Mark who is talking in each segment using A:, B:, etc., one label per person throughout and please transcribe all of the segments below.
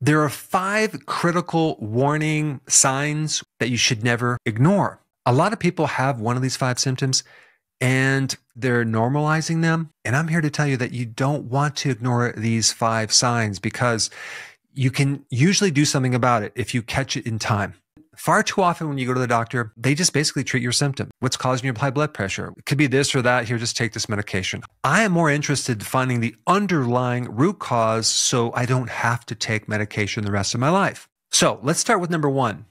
A: There are five critical warning signs that you should never ignore. A lot of people have one of these five symptoms and they're normalizing them. And I'm here to tell you that you don't want to ignore these five signs because you can usually do something about it if you catch it in time. Far too often when you go to the doctor, they just basically treat your symptom. What's causing your high blood pressure? It could be this or that. Here, just take this medication. I am more interested in finding the underlying root cause so I don't have to take medication the rest of my life. So let's start with number one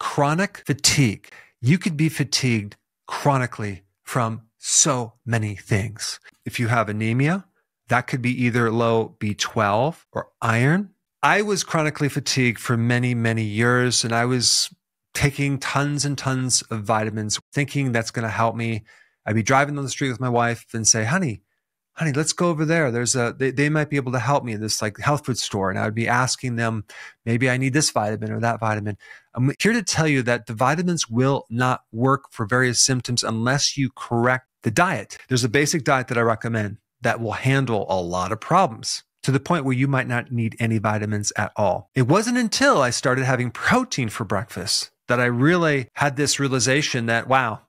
A: chronic fatigue. You could be fatigued chronically from so many things. If you have anemia, that could be either low B12 or iron I was chronically fatigued for many, many years, and I was taking tons and tons of vitamins, thinking that's going to help me. I'd be driving down the street with my wife and say, honey, honey, let's go over there. There's a, they, they might be able to help me in this like health food store. And I would be asking them, maybe I need this vitamin or that vitamin. I'm here to tell you that the vitamins will not work for various symptoms unless you correct the diet. There's a basic diet that I recommend that will handle a lot of problems to the point where you might not need any vitamins at all. It wasn't until I started having protein for breakfast that I really had this realization that, wow,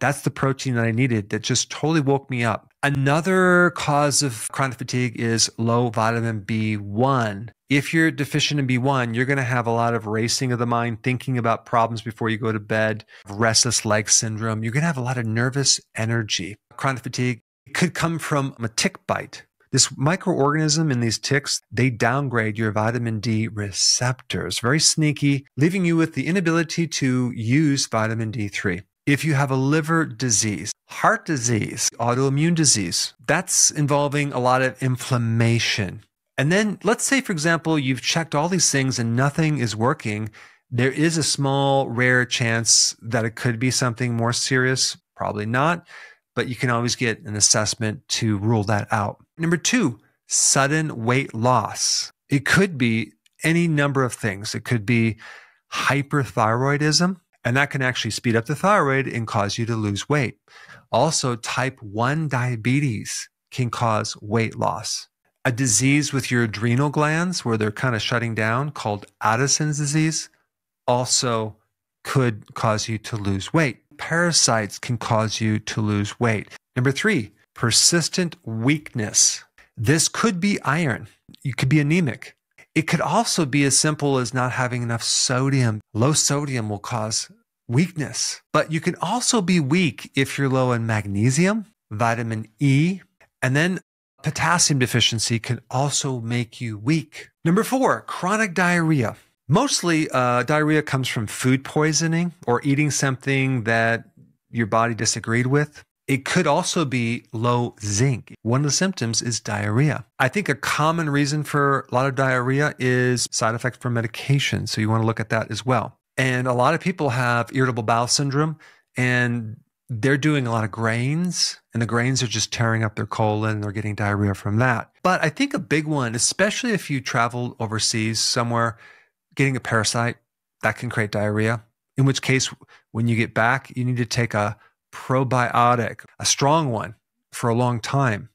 A: that's the protein that I needed that just totally woke me up. Another cause of chronic fatigue is low vitamin B1. If you're deficient in B1, you're going to have a lot of racing of the mind, thinking about problems before you go to bed, restless leg syndrome. You're going to have a lot of nervous energy. Chronic fatigue could come from a tick bite this microorganism in these ticks, they downgrade your vitamin D receptors, very sneaky, leaving you with the inability to use vitamin D3. If you have a liver disease, heart disease, autoimmune disease, that's involving a lot of inflammation. And then let's say, for example, you've checked all these things and nothing is working. There is a small, rare chance that it could be something more serious. Probably not, but you can always get an assessment to rule that out. Number two, sudden weight loss. It could be any number of things. It could be hyperthyroidism, and that can actually speed up the thyroid and cause you to lose weight. Also, type 1 diabetes can cause weight loss. A disease with your adrenal glands where they're kind of shutting down called Addison's disease also could cause you to lose weight. Parasites can cause you to lose weight. Number three, persistent weakness. This could be iron. You could be anemic. It could also be as simple as not having enough sodium. Low sodium will cause weakness, but you can also be weak if you're low in magnesium, vitamin E, and then potassium deficiency can also make you weak. Number four, chronic diarrhea. Mostly, uh, diarrhea comes from food poisoning or eating something that your body disagreed with. It could also be low zinc. One of the symptoms is diarrhea. I think a common reason for a lot of diarrhea is side effects from medication. So you want to look at that as well. And a lot of people have irritable bowel syndrome and they're doing a lot of grains and the grains are just tearing up their colon and they're getting diarrhea from that. But I think a big one, especially if you travel overseas somewhere, getting a parasite, that can create diarrhea. In which case, when you get back, you need to take a probiotic, a strong one for a long time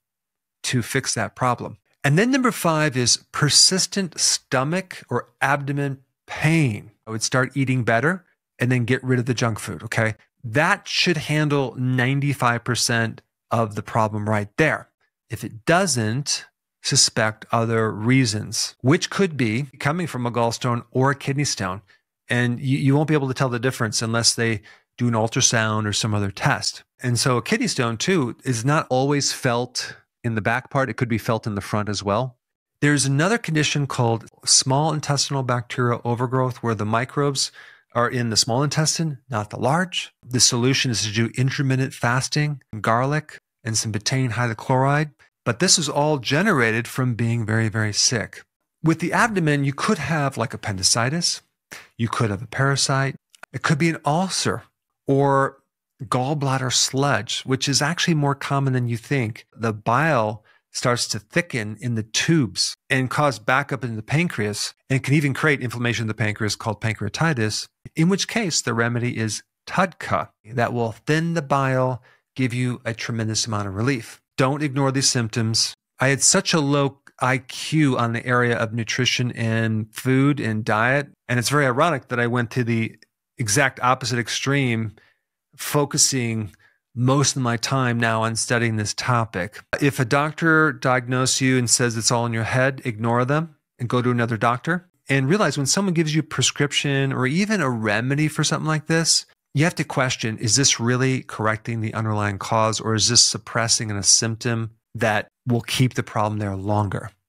A: to fix that problem. And then number five is persistent stomach or abdomen pain. I would start eating better and then get rid of the junk food. Okay. That should handle 95% of the problem right there. If it doesn't, suspect other reasons, which could be coming from a gallstone or a kidney stone. And you, you won't be able to tell the difference unless they do an ultrasound or some other test. And so a kidney stone, too, is not always felt in the back part, it could be felt in the front as well. There's another condition called small intestinal bacterial overgrowth where the microbes are in the small intestine, not the large. The solution is to do intermittent fasting, garlic, and some betaine hydrochloride. But this is all generated from being very, very sick. With the abdomen, you could have like appendicitis, you could have a parasite, it could be an ulcer or gallbladder sludge, which is actually more common than you think. The bile starts to thicken in the tubes and cause backup in the pancreas and can even create inflammation in the pancreas called pancreatitis, in which case the remedy is Tudka that will thin the bile, give you a tremendous amount of relief. Don't ignore these symptoms. I had such a low IQ on the area of nutrition and food and diet. And it's very ironic that I went to the exact opposite extreme, focusing most of my time now on studying this topic. If a doctor diagnoses you and says it's all in your head, ignore them and go to another doctor. And realize when someone gives you a prescription or even a remedy for something like this, you have to question is this really correcting the underlying cause or is this suppressing a symptom that will keep the problem there longer?